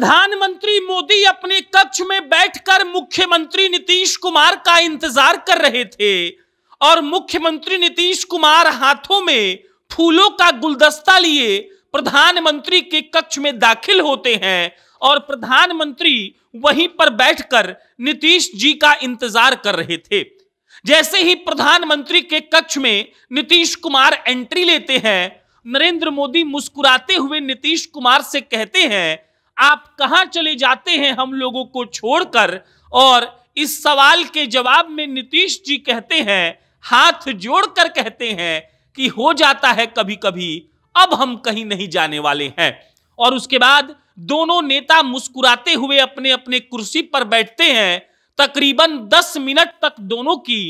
प्रधानमंत्री मोदी अपने कक्ष में बैठकर मुख्यमंत्री नीतीश कुमार का इंतजार कर रहे थे और मुख्यमंत्री नीतीश कुमार हाथों में फूलों का गुलदस्ता लिए प्रधानमंत्री के कक्ष में दाखिल होते हैं और प्रधानमंत्री वहीं पर बैठकर नीतीश जी का इंतजार कर रहे थे जैसे ही प्रधानमंत्री के कक्ष में नीतीश कुमार एंट्री लेते हैं नरेंद्र मोदी मुस्कुराते हुए नीतीश कुमार से कहते हैं आप कहाँ चले जाते हैं हम लोगों को छोड़कर और इस सवाल के जवाब में नीतीश जी कहते हैं हाथ जोड़कर कहते हैं कि हो जाता है कभी कभी अब हम कहीं नहीं जाने वाले हैं और उसके बाद दोनों नेता मुस्कुराते हुए अपने अपने कुर्सी पर बैठते हैं तकरीबन 10 मिनट तक दोनों की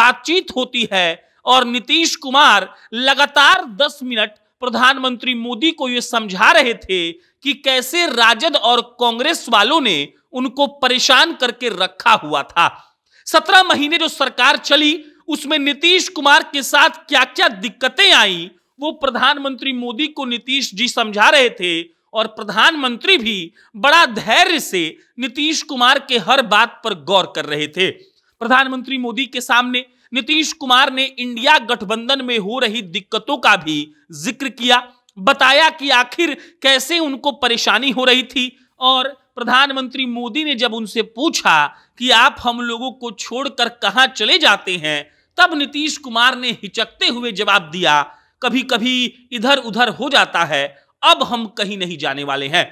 बातचीत होती है और नीतीश कुमार लगातार 10 मिनट प्रधानमंत्री मोदी को यह समझा रहे थे कि कैसे राजद और कांग्रेस वालों ने उनको परेशान करके रखा हुआ था सत्रह महीने जो सरकार चली उसमें नीतीश कुमार के साथ क्या क्या दिक्कतें आई वो प्रधानमंत्री मोदी को नीतीश जी समझा रहे थे और प्रधानमंत्री भी बड़ा धैर्य से नीतीश कुमार के हर बात पर गौर कर रहे थे प्रधानमंत्री मोदी के सामने नीतीश कुमार ने इंडिया गठबंधन में हो रही दिक्कतों का भी जिक्र किया बताया कि आखिर कैसे उनको परेशानी हो रही थी और प्रधानमंत्री मोदी ने जब उनसे पूछा कि आप हम लोगों को छोड़कर कहां चले जाते हैं तब नीतीश कुमार ने हिचकते हुए जवाब दिया कभी कभी इधर उधर हो जाता है अब हम कहीं नहीं जाने वाले हैं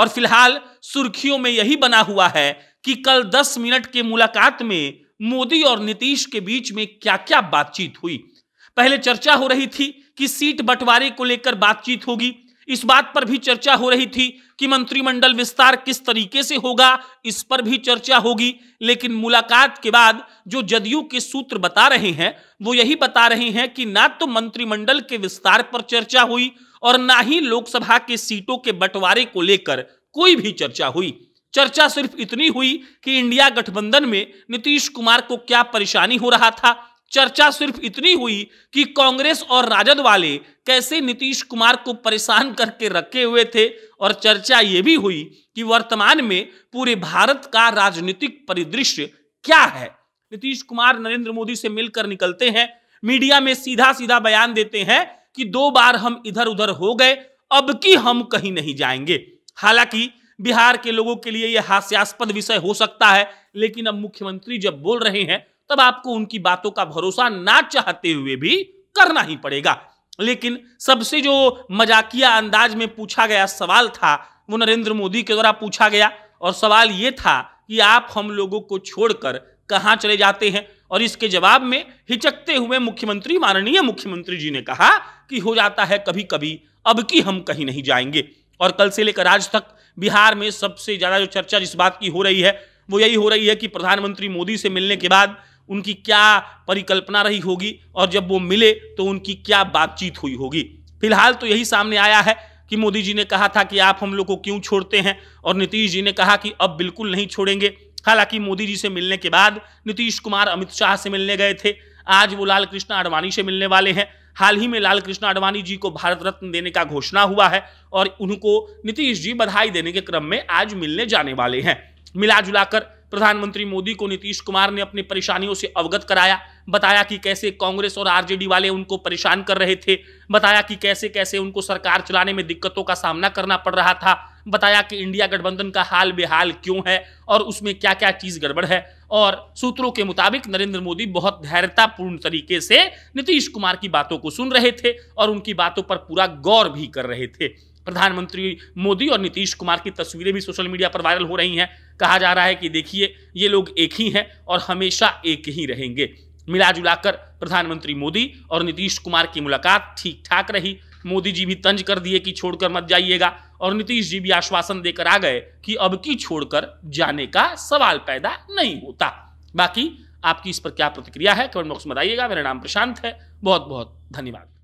और फिलहाल सुर्खियों में यही बना हुआ है कि कल 10 मिनट के मुलाकात में मोदी और नीतीश के बीच में क्या क्या बातचीत हुई पहले चर्चा हो रही थी कि सीट बंटवारे को लेकर बातचीत होगी इस बात पर भी चर्चा हो रही थी कि मंत्रिमंडल विस्तार किस तरीके से होगा इस पर भी चर्चा होगी लेकिन मुलाकात के बाद जो जदयू के सूत्र बता रहे हैं वो यही बता रहे हैं कि ना तो मंत्रिमंडल के विस्तार पर चर्चा हुई और ना ही लोकसभा के सीटों के बंटवारे को लेकर कोई भी चर्चा हुई चर्चा सिर्फ इतनी हुई कि इंडिया गठबंधन में नीतीश कुमार को क्या परेशानी हो रहा था चर्चा सिर्फ इतनी हुई कि कांग्रेस और राजद वाले कैसे नीतीश कुमार को परेशान करके रखे हुए थे और चर्चा ये भी हुई कि वर्तमान में पूरे भारत का राजनीतिक परिदृश्य क्या है नीतीश कुमार नरेंद्र मोदी से मिलकर निकलते हैं मीडिया में सीधा सीधा बयान देते हैं कि दो बार हम इधर उधर हो गए अब की हम कहीं नहीं जाएंगे हालांकि बिहार के लोगों के लिए यह हास्यास्पद विषय हो सकता है लेकिन अब मुख्यमंत्री जब बोल रहे हैं तब आपको उनकी बातों का भरोसा ना चाहते हुए भी करना ही पड़ेगा लेकिन सबसे जो मजाकिया अंदाज में पूछा गया सवाल था वो नरेंद्र मोदी के द्वारा पूछा गया और सवाल ये था कि आप हम लोगों को छोड़कर कहाँ चले जाते हैं और इसके जवाब में हिचकते हुए मुख्यमंत्री माननीय मुख्यमंत्री जी ने कहा कि हो जाता है कभी कभी अब की हम कहीं नहीं जाएंगे और कल से लेकर आज तक बिहार में सबसे ज़्यादा जो चर्चा जिस बात की हो रही है वो यही हो रही है कि प्रधानमंत्री मोदी से मिलने के बाद उनकी क्या परिकल्पना रही होगी और जब वो मिले तो उनकी क्या बातचीत हुई होगी फिलहाल तो यही सामने आया है कि मोदी जी ने कहा था कि आप हम लोग को क्यों छोड़ते हैं और नीतीश जी ने कहा कि अब बिल्कुल नहीं छोड़ेंगे हालांकि मोदी जी से मिलने के बाद नीतीश कुमार अमित शाह से मिलने गए थे आज वो लाल कृष्ण आडवाणी से मिलने वाले हैं हाल ही में लाल कृष्ण आडवाणी जी को भारत रत्न देने का घोषणा हुआ है और उनको नीतीश जी बधाई देने के क्रम में आज मिलने जाने वाले हैं मिला जुलाकर प्रधानमंत्री मोदी को नीतीश कुमार ने अपनी परेशानियों से अवगत कराया बताया कि कैसे कांग्रेस और आरजेडी वाले उनको परेशान कर रहे थे बताया कि कैसे कैसे उनको सरकार चलाने में दिक्कतों का सामना करना पड़ रहा था बताया कि इंडिया गठबंधन का हाल बेहाल क्यों है और उसमें क्या क्या चीज गड़बड़ है और सूत्रों के मुताबिक नरेंद्र मोदी बहुत धैर्यतापूर्ण तरीके से नीतीश कुमार की बातों को सुन रहे थे और उनकी बातों पर पूरा गौर भी कर रहे थे प्रधानमंत्री मोदी और नीतीश कुमार की तस्वीरें भी सोशल मीडिया पर वायरल हो रही हैं कहा जा रहा है कि देखिए ये लोग एक ही हैं और हमेशा एक ही रहेंगे मिला जुलाकर प्रधानमंत्री मोदी और नीतीश कुमार की मुलाकात ठीक ठाक रही मोदी जी भी तंज कर दिए कि छोड़कर मत जाइएगा और नीतीश जी भी आश्वासन देकर आ गए कि अब की छोड़कर जाने का सवाल पैदा नहीं होता बाकी आपकी इस पर क्या प्रतिक्रिया है कमेंट बॉक्स में बताइएगा मेरा नाम प्रशांत है बहुत बहुत धन्यवाद